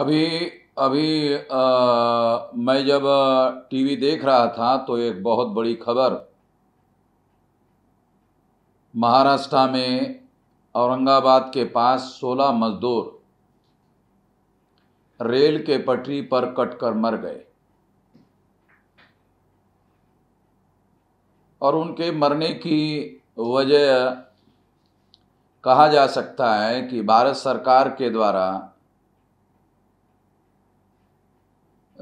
अभी अभी आ, मैं जब टी वी देख रहा था तो एक बहुत बड़ी खबर महाराष्ट्र में औरंगाबाद के पास 16 मजदूर रेल के पटरी पर कट कर मर गए और उनके मरने की वजह कहा जा सकता है कि भारत सरकार के द्वारा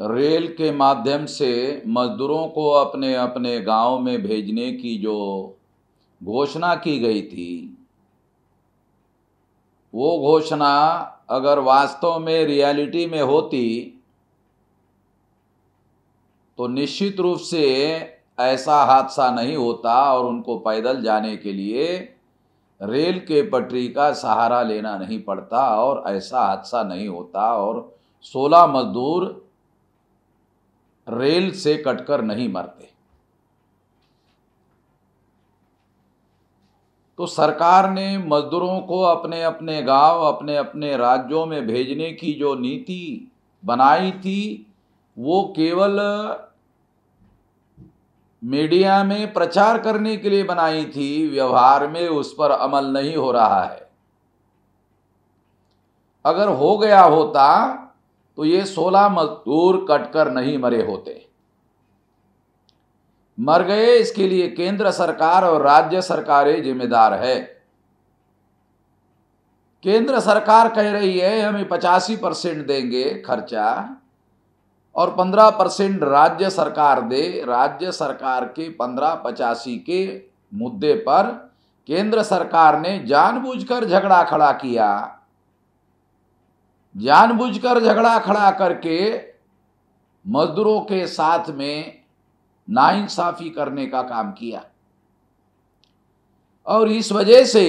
रेल के माध्यम से मज़दूरों को अपने अपने गांव में भेजने की जो घोषणा की गई थी वो घोषणा अगर वास्तव में रियलिटी में होती तो निश्चित रूप से ऐसा हादसा नहीं होता और उनको पैदल जाने के लिए रेल के पटरी का सहारा लेना नहीं पड़ता और ऐसा हादसा नहीं होता और 16 मजदूर रेल से कटकर नहीं मरते तो सरकार ने मजदूरों को अपने अपने गांव अपने अपने राज्यों में भेजने की जो नीति बनाई थी वो केवल मीडिया में प्रचार करने के लिए बनाई थी व्यवहार में उस पर अमल नहीं हो रहा है अगर हो गया होता तो ये सोलह मजदूर कटकर नहीं मरे होते मर गए इसके लिए केंद्र सरकार और राज्य सरकारें जिम्मेदार है केंद्र सरकार कह रही है हमें पचासी परसेंट देंगे खर्चा और पंद्रह परसेंट राज्य सरकार दे राज्य सरकार के पंद्रह पचासी के मुद्दे पर केंद्र सरकार ने जानबूझकर झगड़ा खड़ा किया जानबूझकर झगड़ा खड़ा करके मजदूरों के साथ में नाइंसाफी करने का काम किया और इस वजह से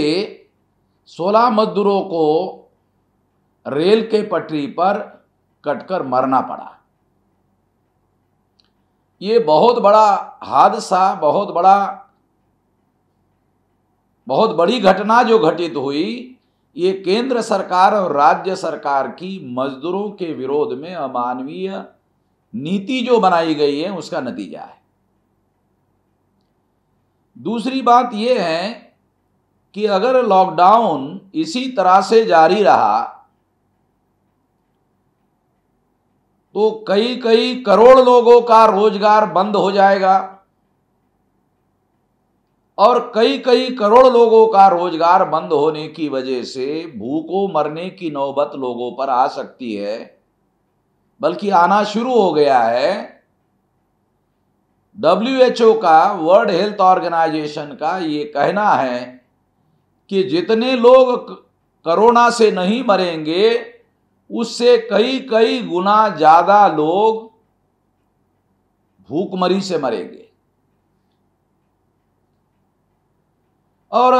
16 मजदूरों को रेल के पटरी पर कटकर मरना पड़ा ये बहुत बड़ा हादसा बहुत बड़ा बहुत बड़ी घटना जो घटित हुई ये केंद्र सरकार और राज्य सरकार की मजदूरों के विरोध में अमानवीय नीति जो बनाई गई है उसका नतीजा है दूसरी बात यह है कि अगर लॉकडाउन इसी तरह से जारी रहा तो कई कई करोड़ लोगों का रोजगार बंद हो जाएगा और कई कई करोड़ लोगों का रोजगार बंद होने की वजह से भूखों मरने की नौबत लोगों पर आ सकती है बल्कि आना शुरू हो गया है डब्ल्यू एच ओ का वर्ल्ड हेल्थ ऑर्गेनाइजेशन का ये कहना है कि जितने लोग कोरोना से नहीं मरेंगे उससे कई कई गुना ज़्यादा लोग भूखमरी से मरेंगे और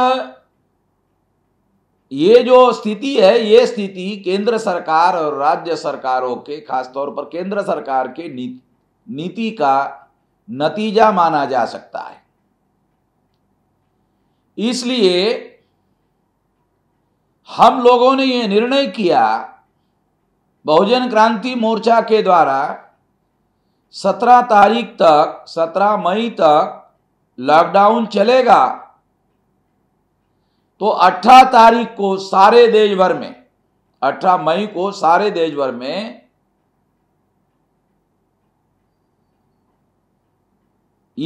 ये जो स्थिति है ये स्थिति केंद्र सरकार और राज्य सरकारों के खासतौर पर केंद्र सरकार के नीति का नतीजा माना जा सकता है इसलिए हम लोगों ने यह निर्णय किया बहुजन क्रांति मोर्चा के द्वारा 17 तारीख तक 17 मई तक लॉकडाउन चलेगा तो 18 तारीख को सारे देश भर में 18 मई को सारे देश भर में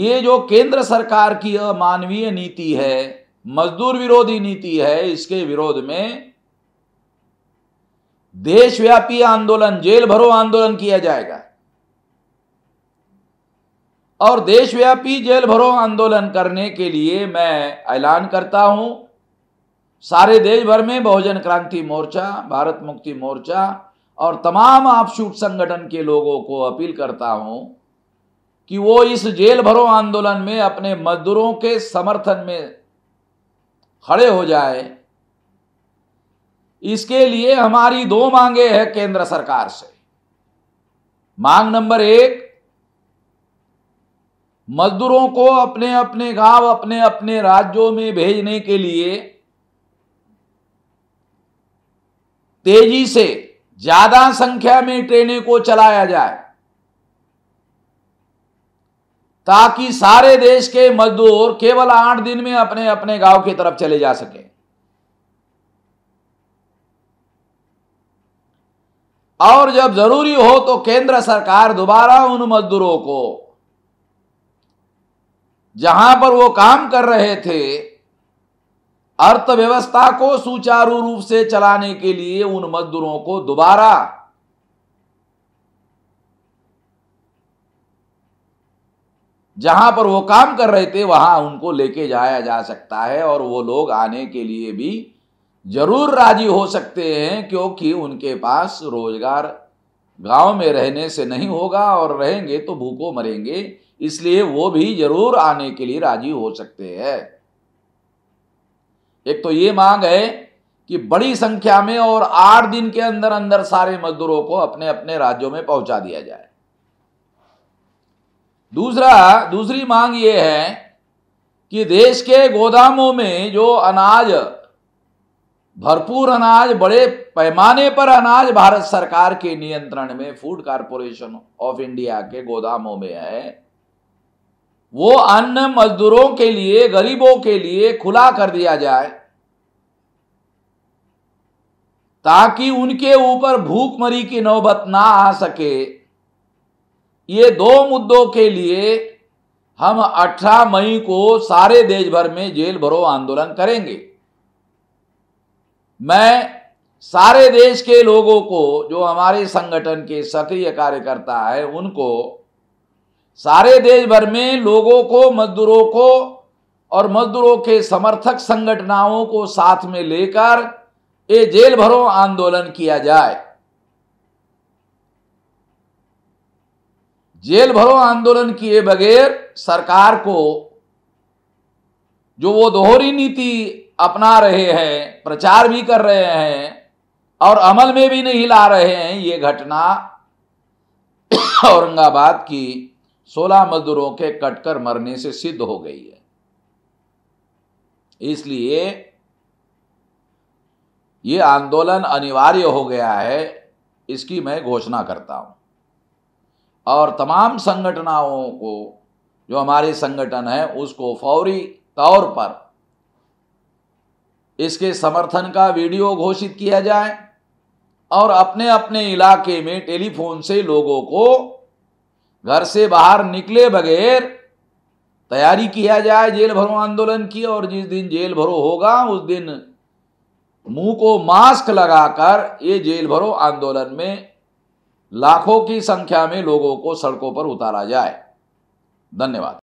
ये जो केंद्र सरकार की अमानवीय नीति है मजदूर विरोधी नीति है इसके विरोध में देशव्यापी आंदोलन जेल भरो आंदोलन किया जाएगा और देशव्यापी जेल भरो आंदोलन करने के लिए मैं ऐलान करता हूं सारे देश भर में बहुजन क्रांति मोर्चा भारत मुक्ति मोर्चा और तमाम आपशूट संगठन के लोगों को अपील करता हूं कि वो इस जेल भरो आंदोलन में अपने मजदूरों के समर्थन में खड़े हो जाए इसके लिए हमारी दो मांगे हैं केंद्र सरकार से मांग नंबर एक मजदूरों को अपने अपने गांव अपने अपने राज्यों में भेजने के लिए तेजी से ज्यादा संख्या में ट्रेनें को चलाया जाए ताकि सारे देश के मजदूर केवल आठ दिन में अपने अपने गांव की तरफ चले जा सके और जब जरूरी हो तो केंद्र सरकार दोबारा उन मजदूरों को जहां पर वो काम कर रहे थे अर्थव्यवस्था को सुचारू रूप से चलाने के लिए उन मजदूरों को दोबारा जहां पर वो काम कर रहे थे वहां उनको लेके जाया जा सकता है और वो लोग आने के लिए भी जरूर राजी हो सकते हैं क्योंकि उनके पास रोजगार गांव में रहने से नहीं होगा और रहेंगे तो भूखों मरेंगे इसलिए वो भी जरूर आने के लिए राजी हो सकते हैं एक तो ये मांग है कि बड़ी संख्या में और आठ दिन के अंदर अंदर सारे मजदूरों को अपने अपने राज्यों में पहुंचा दिया जाए दूसरा दूसरी मांग ये है कि देश के गोदामों में जो अनाज भरपूर अनाज बड़े पैमाने पर अनाज भारत सरकार के नियंत्रण में फूड कारपोरेशन ऑफ इंडिया के गोदामों में है वो अन्य मजदूरों के लिए गरीबों के लिए खुला कर दिया जाए ताकि उनके ऊपर भूखमरी की नौबत ना आ सके ये दो मुद्दों के लिए हम 18 मई को सारे देश भर में जेल भरो आंदोलन करेंगे मैं सारे देश के लोगों को जो हमारे संगठन के सक्रिय कार्यकर्ता है उनको सारे देश भर में लोगों को मजदूरों को और मजदूरों के समर्थक संगठनाओं को साथ में लेकर ये जेल भरो आंदोलन किया जाए जेल भरो आंदोलन किए बगैर सरकार को जो वो दोहरी नीति अपना रहे हैं प्रचार भी कर रहे हैं और अमल में भी नहीं ला रहे हैं ये घटना औरंगाबाद की सोलह मजदूरों के कटकर मरने से सिद्ध हो गई है इसलिए ये आंदोलन अनिवार्य हो गया है इसकी मैं घोषणा करता हूं और तमाम संगठनाओं को जो हमारे संगठन है उसको फौरी तौर पर इसके समर्थन का वीडियो घोषित किया जाए और अपने अपने इलाके में टेलीफोन से लोगों को घर से बाहर निकले बगैर तैयारी किया जाए जेल भरो आंदोलन की और जिस दिन जेल भरो होगा उस दिन मुंह को मास्क लगाकर ये जेल भरो आंदोलन में लाखों की संख्या में लोगों को सड़कों पर उतारा जाए धन्यवाद